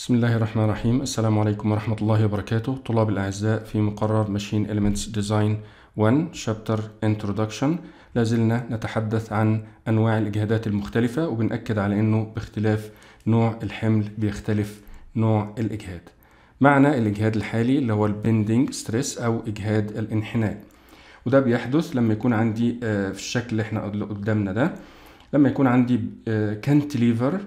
بسم الله الرحمن الرحيم السلام عليكم ورحمة الله وبركاته طلاب الأعزاء في مقرر ماشين Elements Design 1 Chapter Introduction لازلنا نتحدث عن أنواع الإجهادات المختلفة وبنأكد على أنه باختلاف نوع الحمل بيختلف نوع الإجهاد معنى الإجهاد الحالي اللي هو البندنج ستريس أو إجهاد الانحناء وده بيحدث لما يكون عندي آه، في الشكل اللي احنا قدامنا ده لما يكون عندي كانتليفر آه،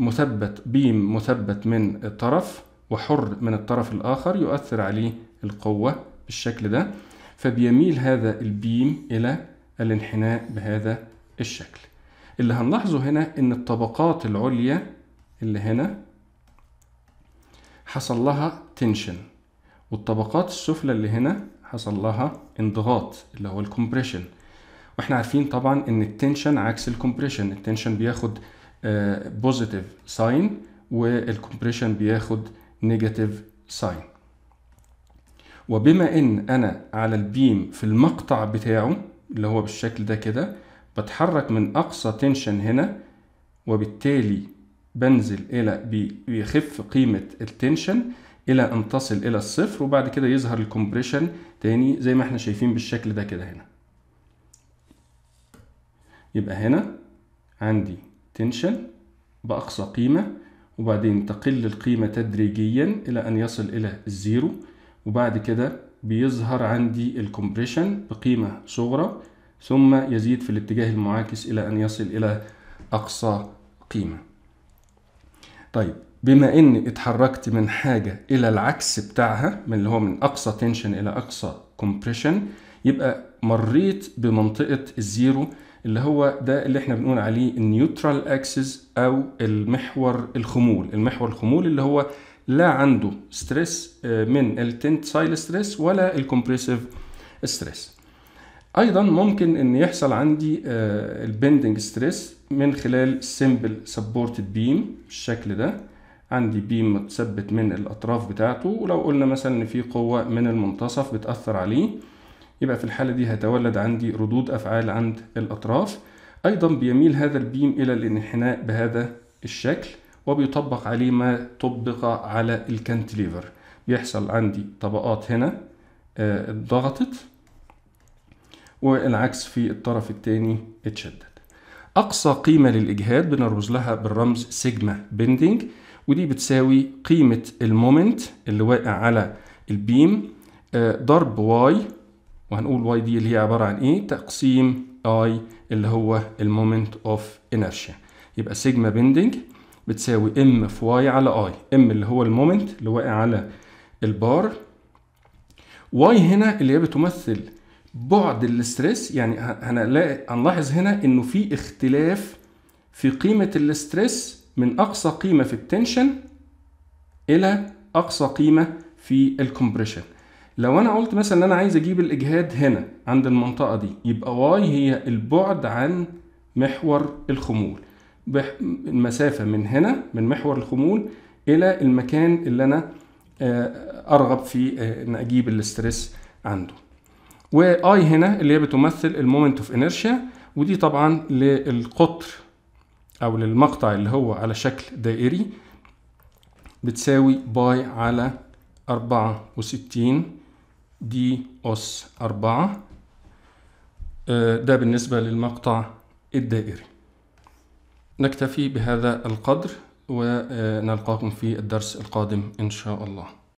مثبت بيم مثبت من طرف وحر من الطرف الآخر يؤثر عليه القوة بالشكل ده فبيميل هذا البيم إلى الانحناء بهذا الشكل اللي هنلاحظه هنا إن الطبقات العليا اللي هنا حصل لها تنشن والطبقات السفلى اللي هنا حصل لها انضغاط اللي هو الكمبريشن واحنا عارفين طبعا ان التنشن عكس الكمبريشن التنشن بياخد بوزيتيف ساين والكمبريشن بياخد نيجاتيف ساين وبما ان انا على البيم في المقطع بتاعه اللي هو بالشكل ده كده بتحرك من اقصى تنشن هنا وبالتالي بنزل الى بيخف قيمة التنشن الى ان تصل الى الصفر وبعد كده يظهر الكمبريشن تاني زي ما احنا شايفين بالشكل ده كده هنا يبقى هنا عندي تنشن بأقصى قيمة وبعدين تقل القيمة تدريجيا إلى أن يصل إلى الزيرو وبعد كده بيظهر عندي الكمبريشن بقيمة صغرى ثم يزيد في الاتجاه المعاكس إلى أن يصل إلى أقصى قيمة طيب بما إني اتحركت من حاجة إلى العكس بتاعها من اللي هو من أقصى تنشن إلى أقصى كومبريشن يبقى مريت بمنطقه الزيرو اللي هو ده اللي احنا بنقول عليه النيوترال اكسس او المحور الخمول المحور الخمول اللي هو لا عنده ستريس آه، من التنسايل ستريس ولا الكمبريسيف ستريس ايضا ممكن ان يحصل عندي آه، البندنج ستريس من خلال سمبل سبورتد بيم بالشكل ده عندي بيم متثبت من الاطراف بتاعته ولو قلنا مثلا ان في قوه من المنتصف بتاثر عليه يبقى في الحالة دي هتولد عندي ردود أفعال عند الأطراف أيضا بيميل هذا البيم إلى الانحناء بهذا الشكل وبيطبق عليه ما طبق على الكنتليفر بيحصل عندي طبقات هنا آه، اتضغطت والعكس في الطرف الثاني اتشدد أقصى قيمة للإجهاد بنرمز لها بالرمز سيجما بندنج ودي بتساوي قيمة المومنت اللي واقع على البيم آه، ضرب واي وهنقول واي دي اللي هي عبارة عن ايه تقسيم اي اللي هو المومنت اوف انرشيا يبقى سيجما بندنج بتساوي ام في واي على اي ام اللي هو المومنت اللي واقع على البار واي هنا اللي هي بتمثل بعد الاسترس يعني هنلاقي هنلاحظ هنا انه في اختلاف في قيمة الاسترس من اقصى قيمة في التنشن الى اقصى قيمة في الكمبريشن لو انا قلت مثلا ان انا عايز اجيب الاجهاد هنا عند المنطقه دي يبقى واي هي البعد عن محور الخمول المسافه من هنا من محور الخمول الى المكان اللي انا آه، ارغب في آه، ان اجيب الاسترس عنده واي هنا اللي هي بتمثل المومنت اوف انيرشيا ودي طبعا للقطر او للمقطع اللي هو على شكل دائري بتساوي باي على أربعة وستين دي أس أربعة آه، ده بالنسبة للمقطع الدائري نكتفي بهذا القدر ونلقاكم في الدرس القادم إن شاء الله